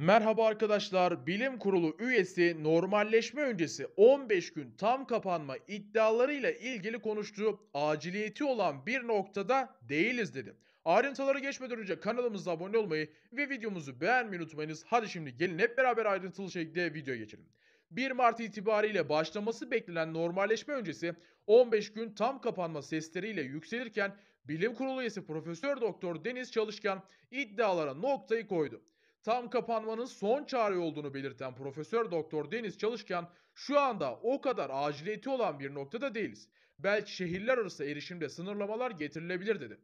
Merhaba arkadaşlar. Bilim Kurulu üyesi normalleşme öncesi 15 gün tam kapanma iddialarıyla ilgili konuştu. Aciliyeti olan bir noktada değiliz dedi. Ayrıntıları geçmeden önce kanalımıza abone olmayı ve videomuzu beğenmeyi unutmayınız. Hadi şimdi gelin hep beraber ayrıntılı şekilde video geçelim. 1 Mart itibariyle başlaması beklenen normalleşme öncesi 15 gün tam kapanma sesleriyle yükselirken Bilim Kurulu üyesi Profesör Doktor Deniz Çalışkan iddialara noktayı koydu tam kapanmanın son çare olduğunu belirten Profesör Doktor Deniz Çalışkan şu anda o kadar aciliyeti olan bir noktada değiliz. Belki şehirler arası erişimde sınırlamalar getirilebilir dedi.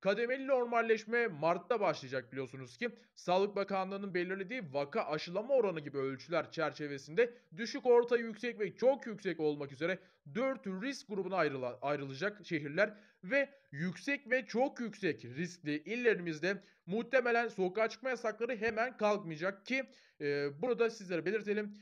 Kademeli normalleşme Mart'ta başlayacak biliyorsunuz ki. Sağlık Bakanlığı'nın belirlediği vaka aşılama oranı gibi ölçüler çerçevesinde düşük, orta, yüksek ve çok yüksek olmak üzere 4 risk grubuna ayrıla, ayrılacak şehirler ve yüksek ve çok yüksek riskli illerimizde muhtemelen sokağa çıkma yasakları hemen kalkmayacak ki e, bunu da sizlere belirtelim.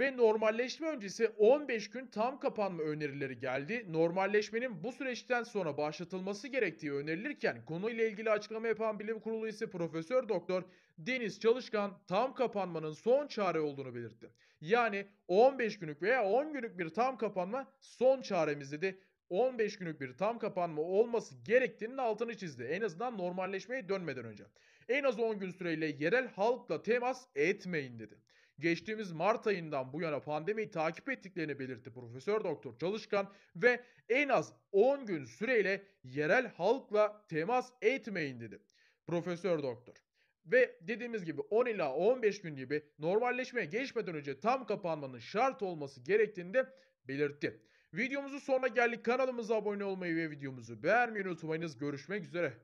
Ve normalleşme öncesi 15 gün tam kapanma önerileri geldi. Normalleşmenin bu süreçten sonra başlatılması gerektiği önerilirken konuyla ilgili açıklama yapan bilim kurulu üyesi Profesör Doktor Deniz Çalışkan tam kapanmanın son çare olduğunu belirtti. Yani 15 günlük veya 10 günlük bir tam kapanma son çaremiz dedi. 15 günlük bir tam kapanma olması gerektiğinin altını çizdi. En azından normalleşmeye dönmeden önce. En az 10 gün süreyle yerel halkla temas etmeyin dedi geçtiğimiz Mart ayından bu yana pandemiyi takip ettiklerini belirtti Profesör Doktor Çalışkan ve en az 10 gün süreyle yerel halkla temas etmeyin dedi. Profesör Doktor ve dediğimiz gibi 10 ila 15 gün gibi normalleşmeye geçmeden önce tam kapanmanın şart olması gerektiğini de belirtti. Videomuzu sonuna geldik. Kanalımıza abone olmayı ve videomuzu beğenmeyi unutmayınız. Görüşmek üzere.